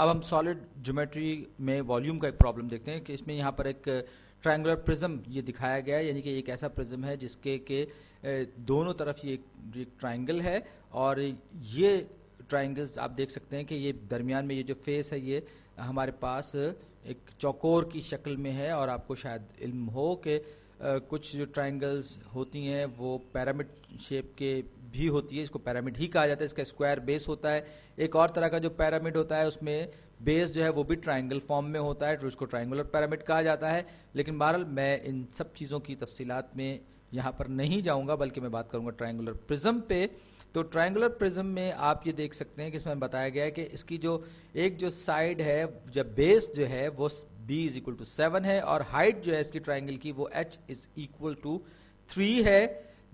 अब हम solid geometry में वॉल्यूम का एक प्रॉब्लम देखते हैं कि इसमें यहाँ पर एक ट्रायंगुलर uh, प्रिज्म ये दिखाया गया है यानी कि एक ऐसा प्रिज्म है जिसके के uh, दोनों तरफ ये एक ट्रायंगल है और ये ट्रायंगल्स आप देख सकते हैं कि ये दरमियान में ये जो फेस है ये हमारे पास uh, एक चौकोर की शक्ल में है और आपको शायद इल्म हो कि कुछ जो ट्राइंगल्स होती हैं वो पैरामिड शेप के भी होती है इसको पैरामिड ही कहा जाता है इसका स्क्वायर बेस होता है एक और तरह का जो पैरामिड होता है उसमें बेस जो है वो भी ट्राइंगल फॉर्म में होता है उसको ट्राइंगुलर पैरामिड कहा जाता है लेकिन बहरहाल मैं इन सब चीज़ों की तफसीत में यहाँ पर नहीं जाऊँगा बल्कि मैं बात करूँगा ट्राइंगुलर प्रिज्म पे तो ट्राइंगुलर प्रिज्म में आप ये देख सकते हैं कि इसमें बताया गया है कि इसकी जो एक जो साइड है जब बेस जो है वो B is equal to seven है और हाइट जो है इसकी ट्राइंगल की वो h is equal to three है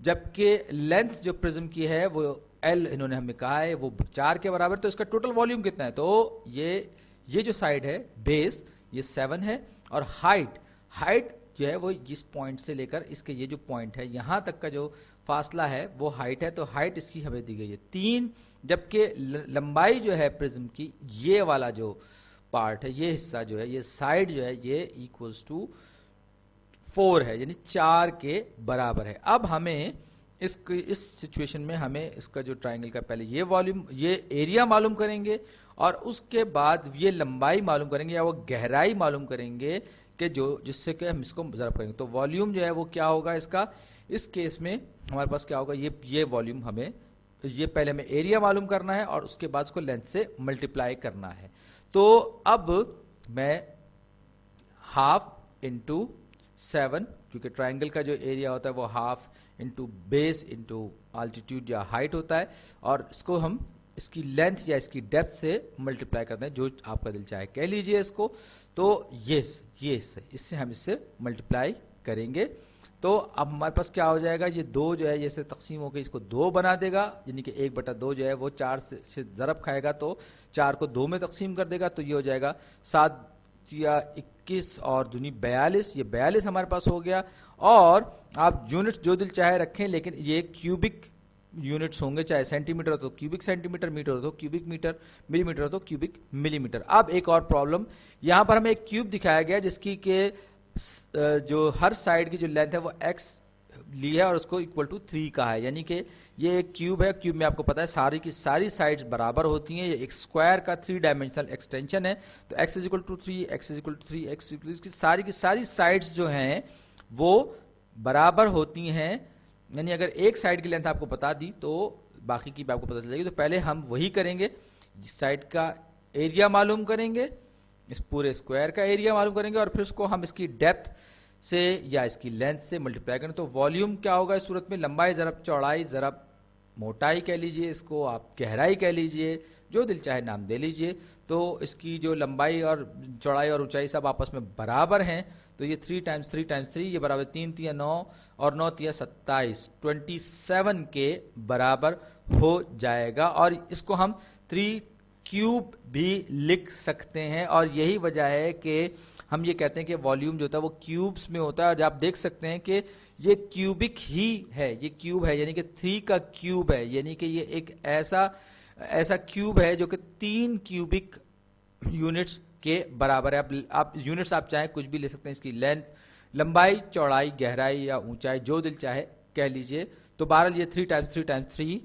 जबकि लेंथ जो प्रिज्म की है वो एल इन्होंने हमें कहा है वो चार के बराबर तो इसका टोटल वॉल्यूम कितना है तो ये ये जो साइड है बेस ये सेवन है और हाइट हाइट जो है वो जिस पॉइंट से लेकर इसके ये जो पॉइंट है यहाँ तक का जो फासला है वो हाइट है तो हाइट इसकी हमें दी गई है तीन जबकि लंबाई जो है प्रिज्म की ये वाला जो पार्ट है ये हिस्सा जो है ये साइड जो है ये इक्वल्स टू फोर है यानी चार के बराबर है अब हमें इस इस सिचुएशन में हमें इसका जो ट्राइंगल का पहले ये वॉल्यूम ये एरिया मालूम करेंगे और उसके बाद ये लंबाई मालूम करेंगे या वो गहराई मालूम करेंगे कि जो जिससे कि हम इसको जरा करेंगे तो वॉल्यूम जो है वो क्या होगा इसका इस केस में हमारे पास क्या होगा ये ये वॉल्यूम हमें ये पहले हमें एरिया मालूम करना है और उसके बाद उसको लेंथ से मल्टीप्लाई करना है तो अब मैं हाफ इंटू सेवन क्योंकि ट्राइंगल का जो एरिया होता है वो half into base into altitude या हाइट होता है और इसको हम इसकी लेंथ या इसकी डेप्थ से मल्टीप्लाई करते हैं जो आपका दिल चाहे कह लीजिए इसको तो ये ये इससे हम इससे मल्टीप्लाई करेंगे तो अब हमारे पास क्या हो जाएगा ये दो जो है जैसे तकसीम होकर इसको दो बना देगा यानी कि एक बटा दो जो है वो चार से, से ज़रब खाएगा तो चार को दो में तकसीम कर देगा तो ये हो जाएगा सात या इक्कीस और दुनी बयालीस ये बयालीस हमारे पास हो गया और आप यूनिट जो दिल चाहे रखें लेकिन ये क्यूबिक यूनिट्स होंगे चाहे सेंटीमीटर हो तो क्यूबिक सेंटीमीटर मीटर हो तो क्यूबिक मीटर मिलीमीटर हो तो क्यूबिक मिलीमीटर अब एक और प्रॉब्लम यहां पर हमें एक क्यूब दिखाया गया जिसकी के जो हर साइड की जो लेंथ है वो एक्स ली है और उसको इक्वल टू थ्री का है यानी कि ये एक क्यूब है क्यूब में आपको पता है सारी की सारी साइड्स बराबर होती हैं ये एक स्क्वायर का थ्री डायमेंशनल एक्सटेंशन है तो x is equal to three x is equal to three x की सारी की सारी साइड्स जो हैं वो बराबर होती हैं यानी अगर एक साइड की लेंथ आपको बता दी तो बाकी की भी आपको पता चलेगी तो पहले हम वही करेंगे जिस साइड का एरिया मालूम करेंगे इस पूरे स्क्वायर का एरिया मालूम करेंगे और फिर उसको हम इसकी डेप्थ से या इसकी लेंथ से मल्टीप्लाई करें तो वॉल्यूम क्या होगा इस सूरत में लंबाई ज़रब चौड़ाई ज़रब मोटाई कह लीजिए इसको आप गहराई कह लीजिए जो दिल चाहे नाम दे लीजिए तो इसकी जो लंबाई और चौड़ाई और ऊंचाई सब आपस में बराबर हैं तो ये three times three times three ये बराबर तीन तिया नौ और नौ तिया सत्ताईस ट्वेंटी सेवन के बराबर हो जाएगा और इसको हम थ्री क्यूब भी लिख सकते हैं और यही वजह है कि हम ये कहते हैं कि वॉल्यूम जो होता है वो क्यूब्स में होता है और आप देख सकते हैं कि ये क्यूबिक ही है ये क्यूब है यानी कि थ्री का क्यूब है यानी कि ये एक ऐसा ऐसा क्यूब है जो कि तीन क्यूबिक यूनिट्स के बराबर है आप आप यूनिट्स आप चाहें कुछ भी ले सकते हैं इसकी लेंथ लंबाई चौड़ाई गहराई या ऊंचाई जो दिल चाहे कह लीजिए तो बहरहाल ये three times three times three